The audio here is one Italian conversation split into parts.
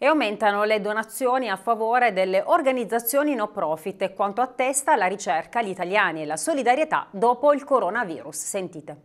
E aumentano le donazioni a favore delle organizzazioni no profit, quanto attesta la ricerca, gli italiani e la solidarietà dopo il coronavirus. Sentite.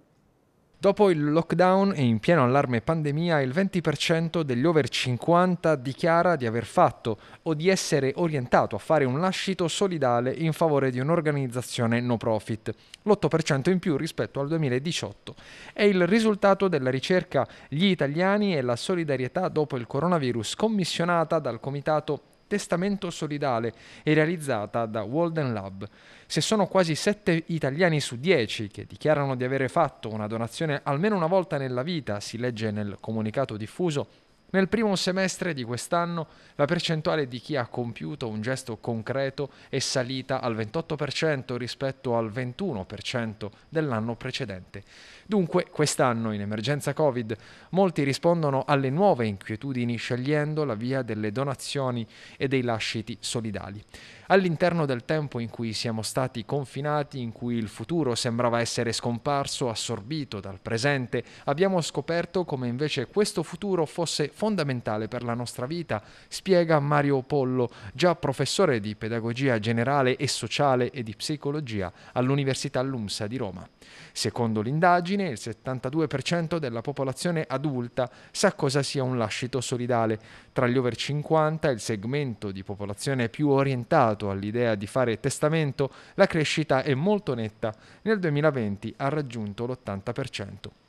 Dopo il lockdown e in pieno allarme pandemia, il 20% degli over 50 dichiara di aver fatto o di essere orientato a fare un lascito solidale in favore di un'organizzazione no profit, l'8% in più rispetto al 2018. È il risultato della ricerca Gli italiani e la solidarietà dopo il coronavirus commissionata dal Comitato Testamento solidale e realizzata da Walden Lab. Se sono quasi 7 italiani su 10 che dichiarano di avere fatto una donazione almeno una volta nella vita, si legge nel comunicato diffuso, nel primo semestre di quest'anno la percentuale di chi ha compiuto un gesto concreto è salita al 28% rispetto al 21% dell'anno precedente. Dunque quest'anno, in emergenza Covid, molti rispondono alle nuove inquietudini scegliendo la via delle donazioni e dei lasciti solidali. All'interno del tempo in cui siamo stati confinati, in cui il futuro sembrava essere scomparso, assorbito dal presente, abbiamo scoperto come invece questo futuro fosse fondamentale fondamentale per la nostra vita, spiega Mario Pollo, già professore di pedagogia generale e sociale e di psicologia all'Università LUMSA di Roma. Secondo l'indagine, il 72% della popolazione adulta sa cosa sia un lascito solidale. Tra gli over 50, il segmento di popolazione più orientato all'idea di fare testamento, la crescita è molto netta. Nel 2020 ha raggiunto l'80%.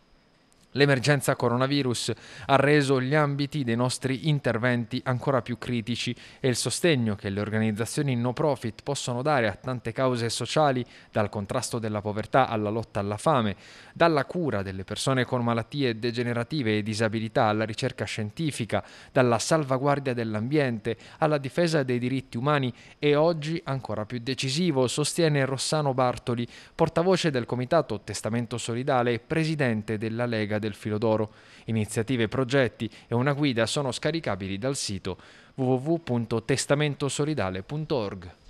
L'emergenza coronavirus ha reso gli ambiti dei nostri interventi ancora più critici e il sostegno che le organizzazioni no profit possono dare a tante cause sociali, dal contrasto della povertà alla lotta alla fame, dalla cura delle persone con malattie degenerative e disabilità alla ricerca scientifica, dalla salvaguardia dell'ambiente alla difesa dei diritti umani è oggi ancora più decisivo, sostiene Rossano Bartoli, portavoce del Comitato Testamento Solidale e presidente della Lega del filo d'oro. Iniziative, progetti e una guida sono scaricabili dal sito www.testamentosolidale.org.